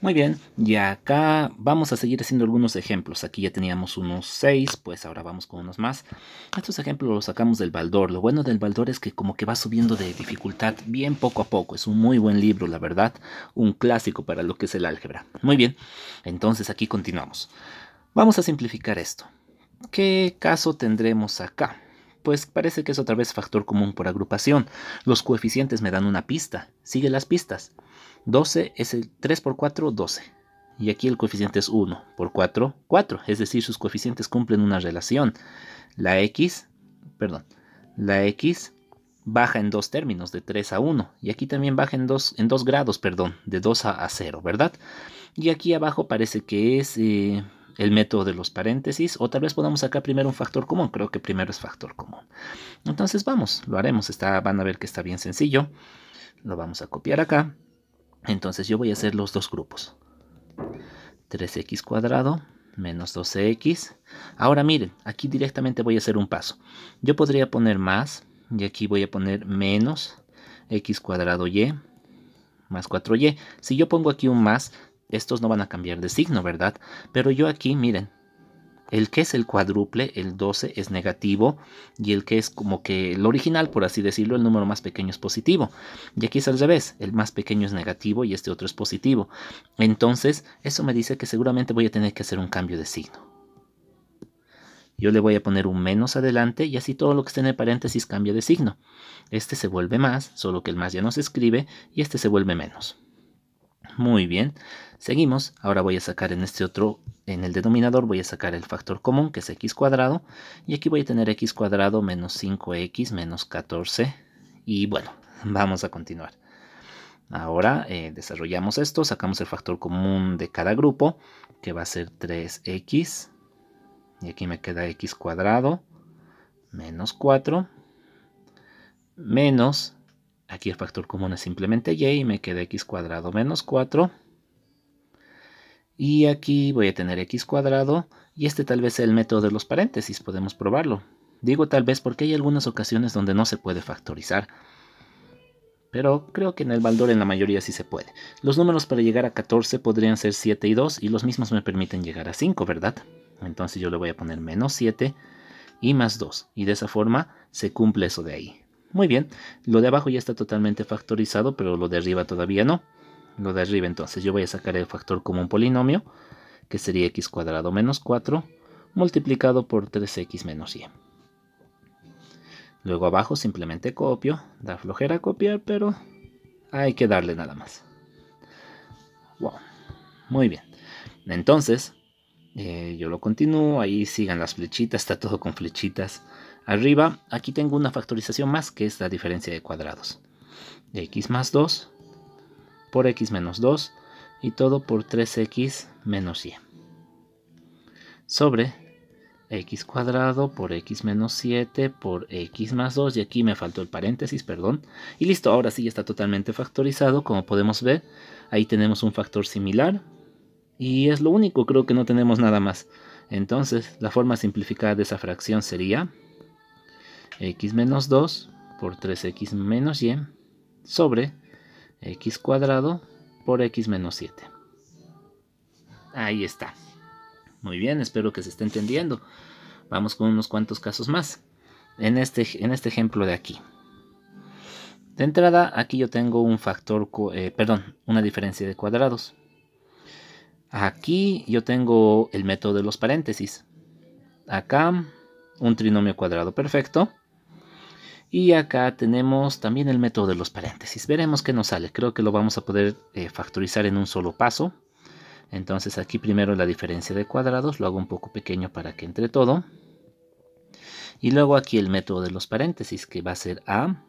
Muy bien, y acá vamos a seguir haciendo algunos ejemplos. Aquí ya teníamos unos 6, pues ahora vamos con unos más. Estos ejemplos los sacamos del Baldor. Lo bueno del Baldor es que como que va subiendo de dificultad bien poco a poco. Es un muy buen libro, la verdad. Un clásico para lo que es el álgebra. Muy bien, entonces aquí continuamos. Vamos a simplificar esto. ¿Qué caso tendremos acá? Pues parece que es otra vez factor común por agrupación. Los coeficientes me dan una pista. Sigue las pistas. 12 es el 3 por 4, 12. Y aquí el coeficiente es 1 por 4, 4. Es decir, sus coeficientes cumplen una relación. La x, perdón, la x baja en dos términos, de 3 a 1. Y aquí también baja en en dos grados, perdón, de 2 a, 0, ¿verdad? Y aquí abajo parece que es eh, el método de los paréntesis o tal vez podamos sacar primero un factor común. Creo que primero es factor común. Entonces vamos, lo haremos. Está, van a ver que está bien sencillo. Lo vamos a copiar acá. Entonces yo voy a hacer los dos grupos. 3x cuadrado menos 12x. Ahora miren, aquí directamente voy a hacer un paso. Yo podría poner más y aquí voy a poner menos x cuadrado y más 4y. Si yo pongo aquí un más, estos no van a cambiar de signo, ¿verdad? Pero yo aquí, miren, el que es el cuádruple, el 12, es negativo y el que es como que el original, por así decirlo, el número más pequeño es positivo. Y aquí es al revés, el más pequeño es negativo y este otro es positivo. Entonces, eso me dice que seguramente voy a tener que hacer un cambio de signo. Yo le voy a poner un menos adelante y así todo lo que esté en el paréntesis cambia de signo. Este se vuelve más, solo que el más ya no se escribe, y este se vuelve menos. Muy bien. Seguimos, ahora voy a sacar en este otro, en el denominador voy a sacar el factor común que es x cuadrado y aquí voy a tener x cuadrado menos 5x menos 14 y bueno, vamos a continuar. Ahora eh, desarrollamos esto, sacamos el factor común de cada grupo que va a ser 3x y aquí me queda x cuadrado menos 4 menos, aquí el factor común es simplemente y y me queda x cuadrado menos 4 y aquí voy a tener x cuadrado y este tal vez sea el método de los paréntesis, podemos probarlo. Digo tal vez porque hay algunas ocasiones donde no se puede factorizar. Pero creo que en el Baldor en la mayoría sí se puede. Los números para llegar a 14 podrían ser 7 y 2 y los mismos me permiten llegar a 5, ¿verdad? Entonces yo le voy a poner menos 7 y más 2. Y de esa forma se cumple eso de ahí. Muy bien, lo de abajo ya está totalmente factorizado, pero lo de arriba todavía no lo de arriba. Entonces yo voy a sacar el factor como un polinomio, que sería x cuadrado menos 4, multiplicado por 3x menos y. Luego abajo simplemente copio, da flojera copiar, pero hay que darle nada más. Wow, muy bien. Entonces, eh, yo lo continúo, ahí sigan las flechitas, está todo con flechitas. Arriba, aquí tengo una factorización más, que es la diferencia de cuadrados. x más 2 por x menos 2 y todo por 3x menos y sobre x cuadrado por x menos 7 por x más 2 y aquí me faltó el paréntesis, perdón. Y listo, ahora sí ya está totalmente factorizado, como podemos ver, ahí tenemos un factor similar y es lo único, creo que no tenemos nada más. Entonces, la forma simplificada de esa fracción sería x menos 2 por 3x menos y sobre x cuadrado por x menos 7. Ahí está. Muy bien, espero que se esté entendiendo. Vamos con unos cuantos casos más. En este, en este ejemplo de aquí. De entrada, aquí yo tengo un factor, eh, perdón, una diferencia de cuadrados. Aquí yo tengo el método de los paréntesis. Acá un trinomio cuadrado perfecto. Y acá tenemos también el método de los paréntesis. Veremos qué nos sale. Creo que lo vamos a poder eh, factorizar en un solo paso. Entonces aquí primero la diferencia de cuadrados. Lo hago un poco pequeño para que entre todo. Y luego aquí el método de los paréntesis que va a ser a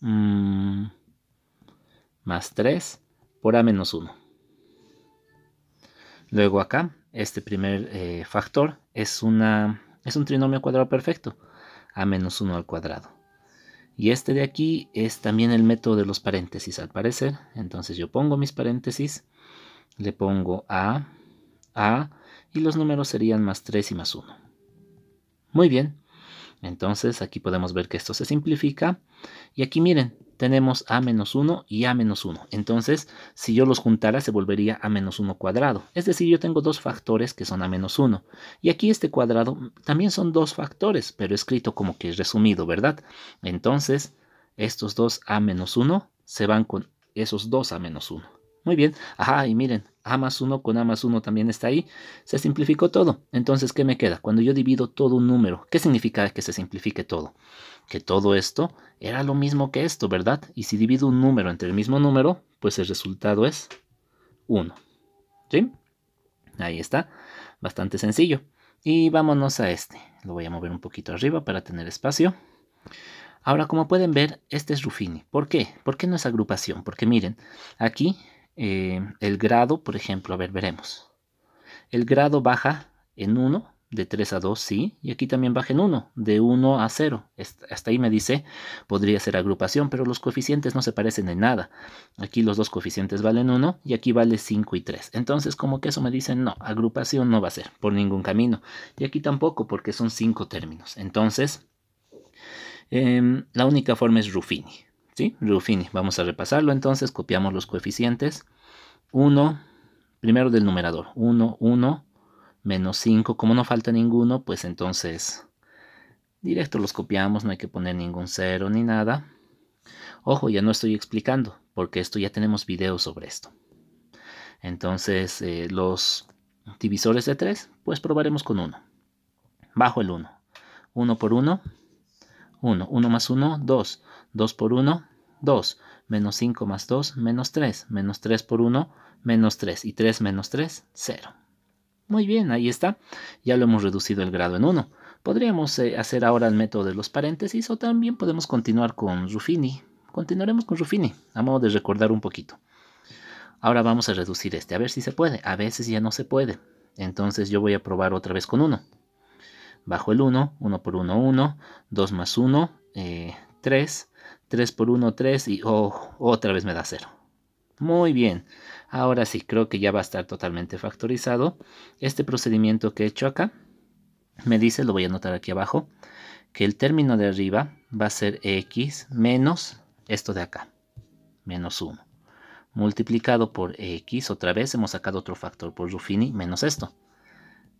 mm, más 3 por a menos 1. Luego acá, este primer eh, factor es, una, es un trinomio cuadrado perfecto. a menos 1 al cuadrado. Y este de aquí es también el método de los paréntesis al parecer. Entonces yo pongo mis paréntesis, le pongo A, A y los números serían más 3 y más 1. Muy bien, entonces aquí podemos ver que esto se simplifica. Y aquí miren, tenemos a menos 1 y a menos 1. Entonces, si yo los juntara, se volvería a menos 1 cuadrado. Es decir, yo tengo dos factores que son a menos 1. Y aquí este cuadrado mm, también son dos factores, pero escrito como que es resumido, ¿verdad? Entonces, estos dos a menos 1 se van con esos dos a menos 1. Muy bien. Ajá, y miren, más 1 con A más 1 también está ahí. Se simplificó todo. Entonces, ¿qué me queda? Cuando yo divido todo un número, ¿qué significa que se simplifique todo? Que todo esto era lo mismo que esto, ¿verdad? Y si divido un número entre el mismo número, pues el resultado es 1. ¿Sí? Ahí está. Bastante sencillo. Y vámonos a este. Lo voy a mover un poquito arriba para tener espacio. Ahora, como pueden ver, este es Rufini. ¿Por qué? ¿Por qué no es agrupación? Porque miren, aquí eh, el grado, por ejemplo, a ver, veremos. El grado baja en 1, de 3 a 2, sí, y aquí también baja en 1, de 1 a 0. Hasta ahí me dice, podría ser agrupación, pero los coeficientes no se parecen en nada. Aquí los dos coeficientes valen 1 y aquí vale 5 y 3. Entonces como que eso me dice, no, agrupación no va a ser, por ningún camino. Y aquí tampoco, porque son 5 términos. Entonces, em, la única forma es Ruffini. ¿sí? Rufini. Vamos a repasarlo entonces, copiamos los coeficientes. 1, primero del numerador, 1, 1, menos 5, como no falta ninguno, pues entonces directo los copiamos, no hay que poner ningún cero ni nada. Ojo, ya no estoy explicando, porque esto ya tenemos video sobre esto. Entonces, eh, los divisores de 3, pues probaremos con 1. Bajo el 1. 1 por 1, 1. 1 más 1, 2. 2 por 1, 2. Menos 5 más 2, menos 3. Menos 3 por 1, menos 3. Y 3 menos 3, 0. Muy bien, ahí está. Ya lo hemos reducido el grado en 1. Podríamos eh, hacer ahora el método de los paréntesis o también podemos continuar con Ruffini. Continuaremos con Ruffini, a modo de recordar un poquito. Ahora vamos a reducir este, a ver si se puede. A veces ya no se puede. Entonces yo voy a probar otra vez con 1. Bajo el 1, 1 por 1, 1, 2 más 1, 3, eh, 3 por 1, 3 y oh, otra vez me da 0. Muy bien, ahora sí creo que ya va a estar totalmente factorizado. Este procedimiento que he hecho acá me dice, lo voy a anotar aquí abajo, que el término de arriba va a ser x menos esto de acá, menos 1, multiplicado por x, otra vez hemos sacado otro factor por Ruffini, menos esto,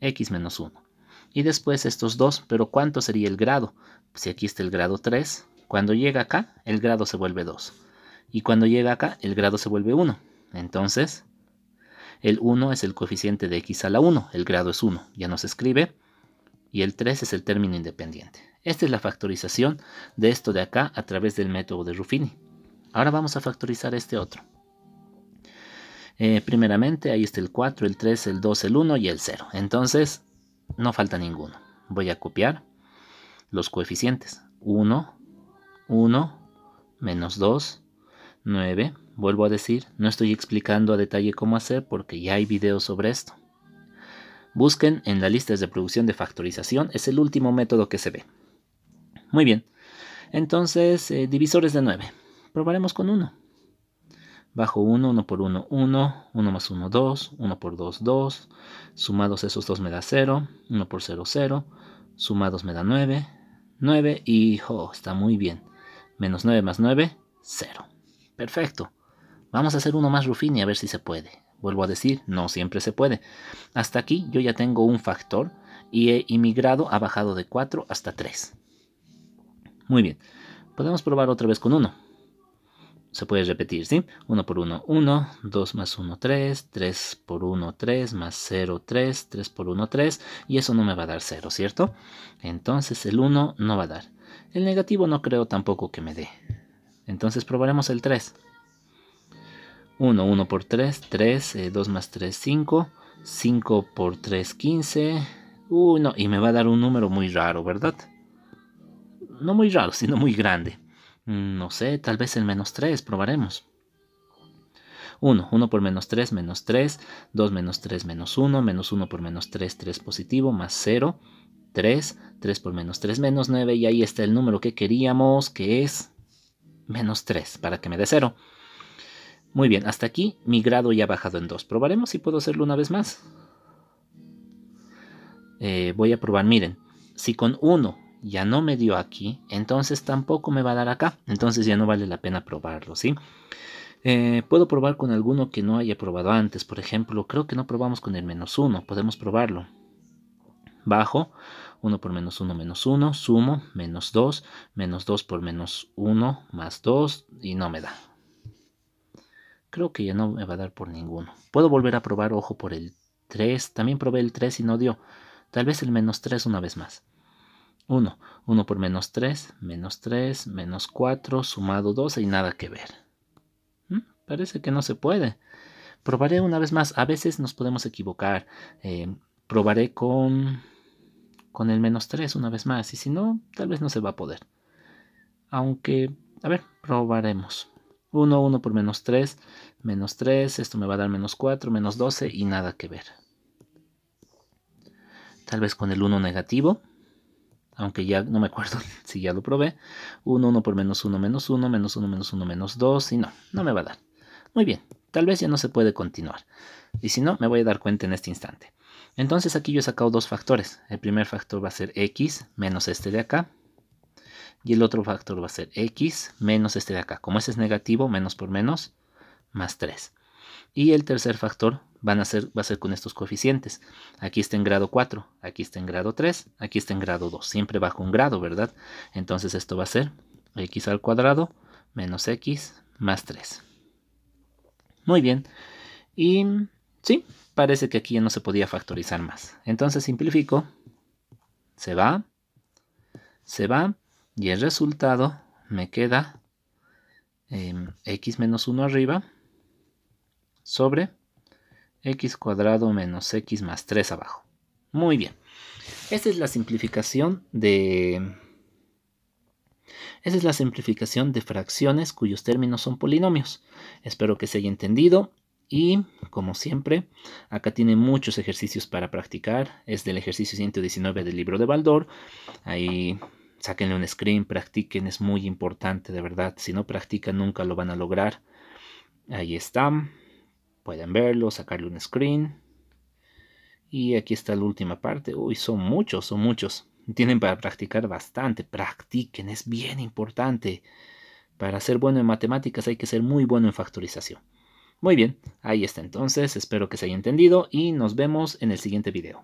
x menos 1. Y después estos dos, pero ¿cuánto sería el grado? Si aquí está el grado 3, cuando llega acá, el grado se vuelve 2. Y cuando llega acá, el grado se vuelve 1. Entonces, el 1 es el coeficiente de x a la 1, el grado es 1, ya no se escribe. Y el 3 es el término independiente. Esta es la factorización de esto de acá a través del método de Ruffini. Ahora vamos a factorizar este otro. Eh, primeramente, ahí está el 4, el 3, el 2, el 1 y el 0. Entonces, no falta ninguno. Voy a copiar los coeficientes. 1, 1 menos 2, 9. Vuelvo a decir, no estoy explicando a detalle cómo hacer porque ya hay videos sobre esto. Busquen en la lista de producción de factorización, es el último método que se ve. Muy bien, entonces eh, divisores de 9. Probaremos con 1. Bajo 1, 1 por 1, 1, 1 más 1, 2, 1 por 2, 2. Sumados esos dos me da 0, 1 por 0, 0. Sumados me da 9, 9 y oh, está muy bien. Menos 9 más 9, 0. Perfecto. Vamos a hacer uno más Rufini a ver si se puede. Vuelvo a decir, no siempre se puede. Hasta aquí yo ya tengo un factor y, he, eh, y mi grado ha bajado de 4 hasta 3. Muy bien. Podemos probar otra vez con 1. Se puede repetir, ¿sí? 1 por 1, 1. 2 más 1, 3. 3 por 1, 3. Más 0, 3. 3 por 1, 3. Y eso no me va a dar 0, ¿cierto? Entonces el 1 no va a dar. El negativo no creo tampoco que me dé. Entonces probaremos el 3. 1, 1 por 3, 3, 2 más 3, 5, 5 por 3, 15, no, y me va a dar un número muy raro, ¿verdad? No muy raro, sino muy grande. Mm, no sé, tal vez el menos 3, probaremos. 1, 1 por menos 3, menos 3, 2 menos 3, menos 1, menos 1 por menos 3, 3 positivo, más 0, 3, 3 por menos 3 menos 9 y ahí está el número que queríamos que es menos 3 para que me dé 0. Muy bien, hasta aquí mi grado ya ha bajado en 2. Probaremos si puedo hacerlo una vez más. Eh, voy a probar, miren, si con 1 ya no me dio aquí, entonces tampoco me va a dar acá. Entonces ya no vale la pena probarlo, ¿sí? Eh, puedo probar con alguno que no haya probado antes. Por ejemplo, creo que no probamos con el menos 1. Podemos probarlo bajo, 1 por menos 1 menos 1, sumo, menos 2, menos 2 por menos 1, más 2, y no me da. Creo que ya no me va a dar por ninguno. Puedo volver a probar, ojo, por el 3. También probé el 3 y no dio. Tal vez el menos 3 una vez más. 1. 1 por menos 3, menos 3, menos 4, sumado 2, y nada que ver. Mm, parece que no se puede. Probaré una vez más. A veces nos podemos equivocar. Eh, probaré con con el menos 3 una vez más. Y si no, tal vez no se va a poder. Aunque, a ver, probaremos. 1, 1 por menos 3, menos 3, esto me va a dar menos 4, menos 12 y nada que ver. Tal vez con el 1 negativo, aunque ya no me acuerdo si ya lo probé. 1, 1 por menos 1, menos 1, menos 1, menos 1, menos 2 y no, no me va a dar. Muy bien, tal vez ya no se puede continuar. Y si no, me voy a dar cuenta en este instante. Entonces aquí yo he sacado dos factores. El primer factor va a ser x menos este de acá. Y el otro factor va a ser x menos este de acá. Como ese es negativo, menos por menos, más 3. Y el tercer factor a ser, va a ser con estos coeficientes. Aquí está en grado 4, aquí está en grado 3, aquí está en grado 2. Siempre bajo un grado, ¿verdad? Entonces esto va a ser x al cuadrado menos x más 3. Muy bien. Y Sí, parece que aquí ya no se podía factorizar más. Entonces simplifico. Se va. Se va. Y el resultado me queda em, x menos 1 arriba sobre x cuadrado menos x más 3 abajo. Muy bien. Esa es la simplificación de... Esa es la simplificación de fracciones cuyos términos son polinomios. Espero que se haya entendido y como siempre, acá tiene muchos ejercicios para practicar. Es del ejercicio 119 del libro de Baldor. Ahí sáquenle un screen, practiquen, es muy importante de verdad. Si no practican nunca lo van a lograr. Ahí están. Pueden verlo, sacarle un screen. Y aquí está la última parte. Uy, son muchos, son muchos. Tienen para practicar bastante. Practiquen, es bien importante. Para ser bueno en matemáticas hay que ser muy bueno en factorización. Muy bien, ahí está entonces, espero que se haya entendido y nos vemos en el siguiente video.